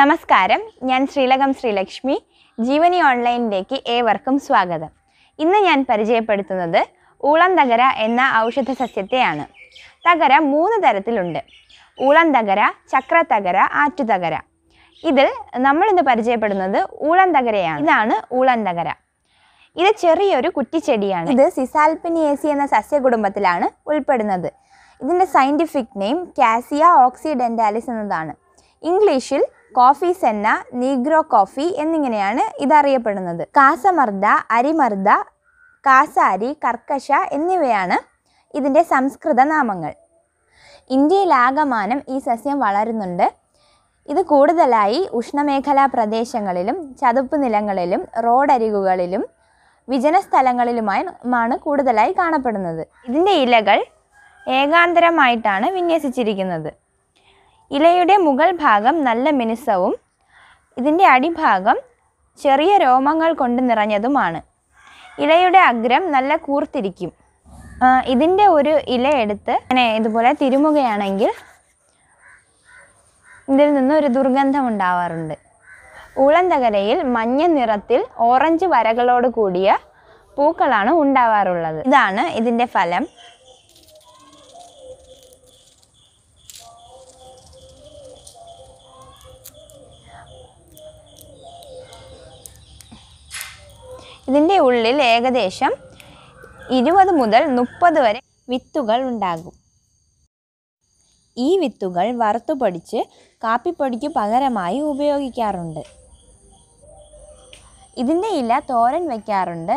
നമസ്കാരം ഞാൻ ശ്രീലകം ശ്രീലക്ഷ്മി ജീവനി ഓൺലൈനിലേക്ക് ഏവർക്കും സ്വാഗതം ഇന്ന് ഞാൻ പരിചയപ്പെടുത്തുന്നത് ഊളം തകര എന്ന ഔഷധ സസ്യത്തെയാണ് തകര മൂന്ന് തരത്തിലുണ്ട് ഊളം തകര ചക്ര തകര ആറ്റുതകര ഇതിൽ നമ്മളിന്ന് പരിചയപ്പെടുന്നത് ഊളം തകരയാണ് ഇതാണ് ഊളം തകര ഇത് ചെറിയൊരു കുറ്റിച്ചെടിയാണ് ഇത് സിസാൽപിനിയേസി എന്ന സസ്യകുടുംബത്തിലാണ് ഉൾപ്പെടുന്നത് ഇതിൻ്റെ സയൻറ്റിഫിക് നെയിം കാസിയ ഓക്സിഡെൻറ്റാലിസ് എന്നതാണ് ഇംഗ്ലീഷിൽ കോഫി സെന്ന നീഗ്രോ കോഫി എന്നിങ്ങനെയാണ് ഇതറിയപ്പെടുന്നത് കാസമർദ അരിമർദ കാസാരി കർക്കശ എന്നിവയാണ് ഇതിൻ്റെ സംസ്കൃത നാമങ്ങൾ ഇന്ത്യയിലാകമാനം ഈ സസ്യം വളരുന്നുണ്ട് ഇത് കൂടുതലായി ഉഷ്ണമേഖലാ പ്രദേശങ്ങളിലും ചതുപ്പ് നിലങ്ങളിലും റോഡരികുകളിലും സ്ഥലങ്ങളിലുമാണ് കൂടുതലായി കാണപ്പെടുന്നത് ഇതിൻ്റെ ഇലകൾ ഏകാന്തരമായിട്ടാണ് വിന്യസിച്ചിരിക്കുന്നത് ഇലയുടെ മുകൾ ഭാഗം നല്ല മിനുസവും ഇതിൻ്റെ അടിഭാഗം ചെറിയ രോമങ്ങൾ കൊണ്ട് നിറഞ്ഞതുമാണ് ഇലയുടെ അഗ്രം നല്ല കൂർത്തിരിക്കും ഇതിൻ്റെ ഒരു ഇല എടുത്ത് അങ്ങനെ ഇതുപോലെ തിരുമുകയാണെങ്കിൽ ഇതിൽ നിന്ന് ഒരു ദുർഗന്ധം ഉണ്ടാവാറുണ്ട് ഊളന്തകരയിൽ മഞ്ഞ നിറത്തിൽ ഓറഞ്ച് വരകളോട് കൂടിയ പൂക്കളാണ് ഉണ്ടാവാറുള്ളത് ഇതാണ് ഇതിൻ്റെ ഫലം ഇതിൻ്റെ ഉള്ളിൽ ഏകദേശം ഇരുപത് മുതൽ മുപ്പത് വരെ വിത്തുകൾ ഉണ്ടാകും ഈ വിത്തുകൾ വറുത്തു പൊടിച്ച് കാപ്പിപ്പൊടിക്ക് പകരമായി ഉപയോഗിക്കാറുണ്ട് ഇതിൻ്റെ ഇല തോരൻ വയ്ക്കാറുണ്ട്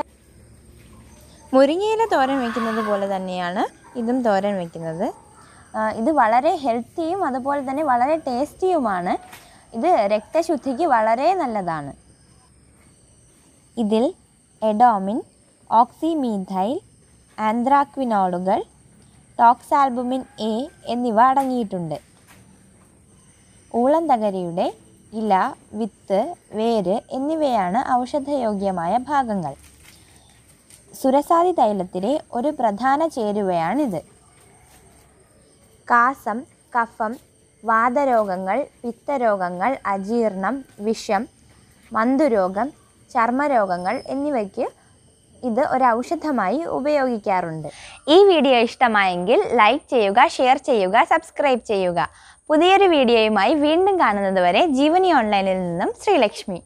മുരിങ്ങയില തോരൻ വയ്ക്കുന്നത് പോലെ തന്നെയാണ് ഇതും തോരൻ വയ്ക്കുന്നത് ഇത് വളരെ ഹെൽത്തിയും അതുപോലെ തന്നെ വളരെ ടേസ്റ്റിയുമാണ് ഇത് രക്തശുദ്ധിക്ക് വളരെ നല്ലതാണ് ഇതിൽ എഡോമിൻ ഓക്സിമീഥൈൽ ആന്ത്രാക്വിനോളുകൾ ടോക്സാൽബുമിൻ എ എന്നിവ അടങ്ങിയിട്ടുണ്ട് ഊളന്തകരയുടെ ഇല വിത്ത് വേര് എന്നിവയാണ് ഔഷധയോഗ്യമായ ഭാഗങ്ങൾ സുരസാദി തൈലത്തിലെ ഒരു പ്രധാന ചേരുവയാണിത് കാസം കഫം വാതരോഗങ്ങൾ പിത്തരോഗങ്ങൾ അജീർണം വിഷം മന്തുരോഗം ചർമ്മരോഗങ്ങൾ എന്നിവയ്ക്ക് ഇത് ഒരു ഔഷധമായി ഉപയോഗിക്കാറുണ്ട് ഈ വീഡിയോ ഇഷ്ടമായെങ്കിൽ ലൈക്ക് ചെയ്യുക ഷെയർ ചെയ്യുക സബ്സ്ക്രൈബ് ചെയ്യുക പുതിയൊരു വീഡിയോയുമായി വീണ്ടും കാണുന്നതുവരെ ജീവനി ഓൺലൈനിൽ നിന്നും ശ്രീലക്ഷ്മി